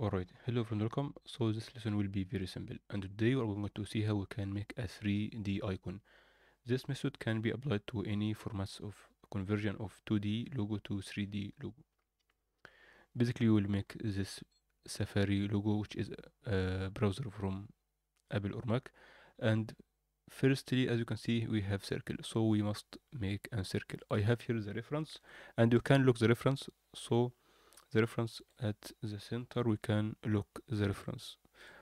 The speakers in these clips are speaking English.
Alright, hello from welcome. So this lesson will be very simple and today we're going to see how we can make a 3D icon. This method can be applied to any formats of conversion of 2D logo to 3D logo. Basically we will make this Safari logo which is a browser from Apple or Mac and firstly as you can see we have circle so we must make a circle. I have here the reference and you can look the reference so the reference at the center we can look the reference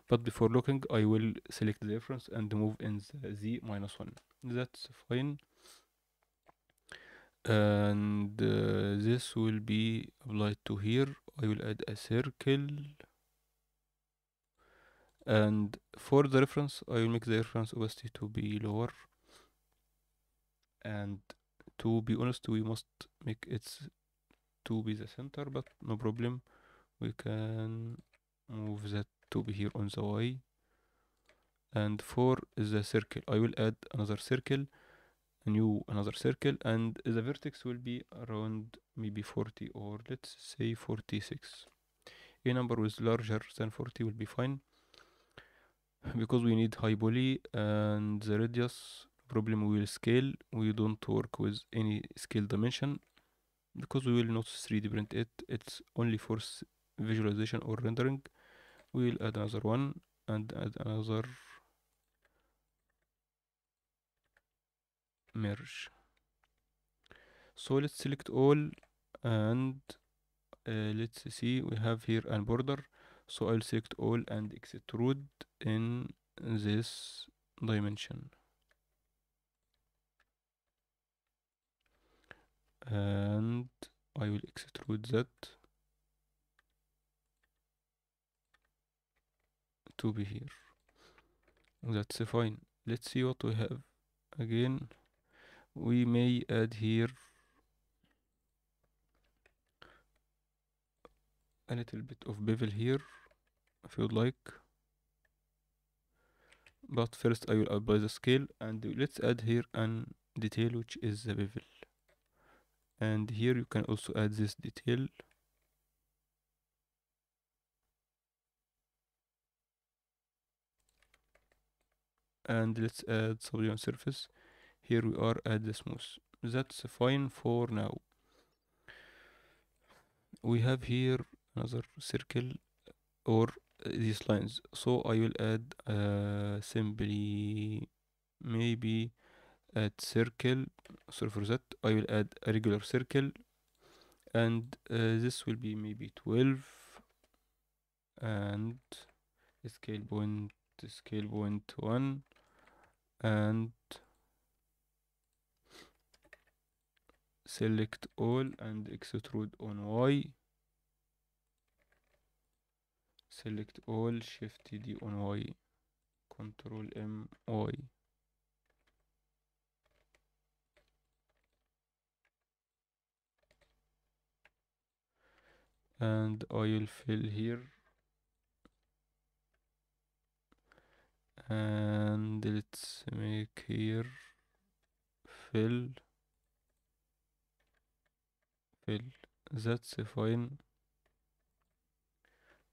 but before looking I will select the reference and move in the z minus 1 that's fine and uh, this will be applied to here I will add a circle and for the reference I will make the reference opacity to be lower and to be honest we must make its to be the center but no problem we can move that to be here on the y and 4 is the circle I will add another circle a new another circle and the vertex will be around maybe 40 or let's say 46 a number with larger than 40 will be fine because we need high poly and the radius problem we will scale we don't work with any scale dimension because we will not 3D print it it's only for visualization or rendering we will add another one and add another merge so let's select all and uh, let's see we have here an border so I'll select all and extrude in this dimension and I will extrude that to be here that's fine let's see what we have again we may add here a little bit of bevel here if you'd like but first I will apply the scale and let's add here an detail which is the bevel and here you can also add this detail and let's add subdivision surface here we are at the smooth that's fine for now we have here another circle or these lines so i will add uh, simply maybe a circle so for that I will add a regular circle and uh, this will be maybe 12 and scale point scale point 1 and select all and extrude on Y select all shift D on Y control M Y and oil fill here and let's make here fill fill that's fine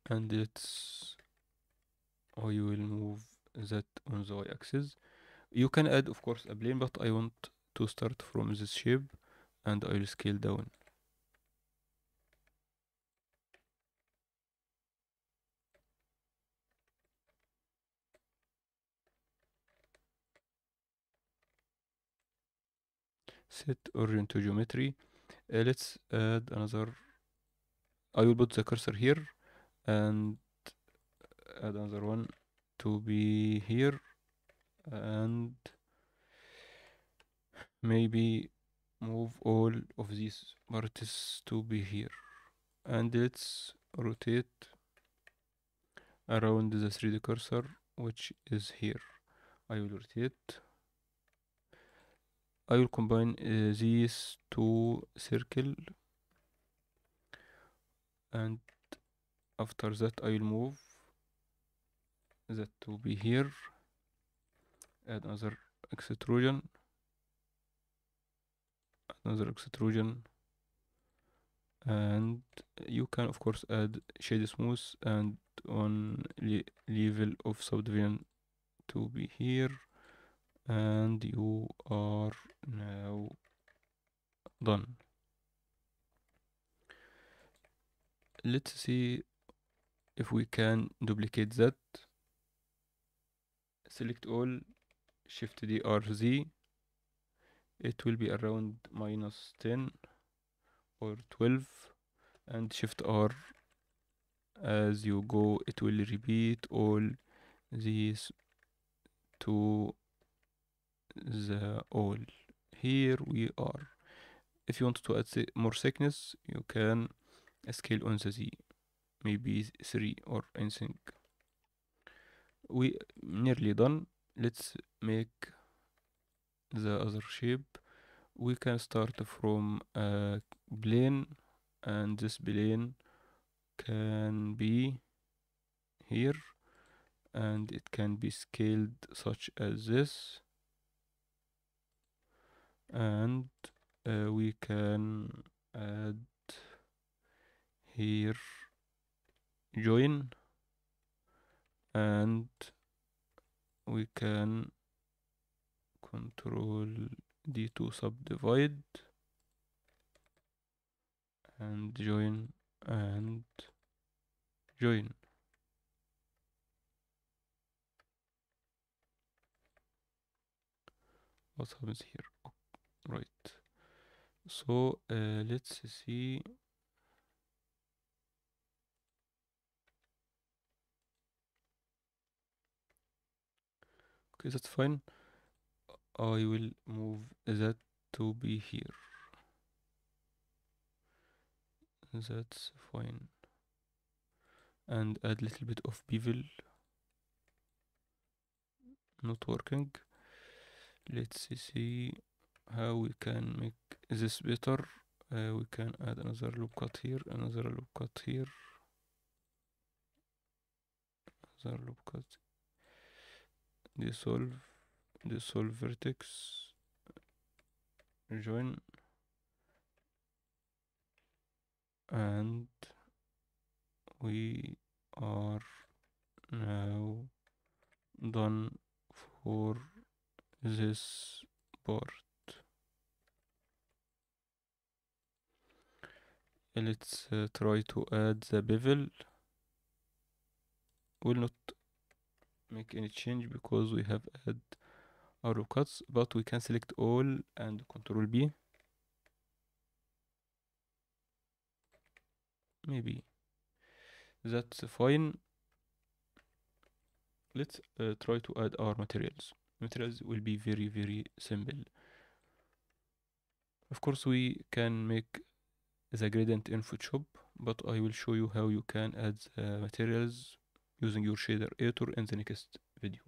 and let's I oh, will move that on the y-axis you can add of course a plane but I want to start from this shape and I'll scale down set orient to geometry uh, let's add another I will put the cursor here and add another one to be here and maybe move all of these vertices to be here and let's rotate around the 3d cursor which is here I will rotate I will combine uh, these two circle and after that I will move that to be here add another extrusion another extrusion and you can of course add shade smooth and on le level of subdivision to be here and you are now done let's see if we can duplicate that select all shift drz it will be around minus 10 or 12 and shift r as you go it will repeat all these two the all here we are if you want to add more thickness you can scale on the z maybe 3 or anything we nearly done let's make the other shape we can start from a plane and this plane can be here and it can be scaled such as this and uh, we can add here join and we can control d to subdivide and join and join what happens here right so uh, let's see okay that's fine I will move that to be here that's fine and add a little bit of bevel not working let's see how uh, we can make this better uh, we can add another loop cut here another loop cut here another loop cut dissolve dissolve vertex join and we are now done for this part let's uh, try to add the bevel will not make any change because we have add arrow cuts but we can select all and control B maybe that's fine let's uh, try to add our materials materials will be very very simple of course we can make the gradient in Photoshop but I will show you how you can add uh, materials using your shader editor in the next video.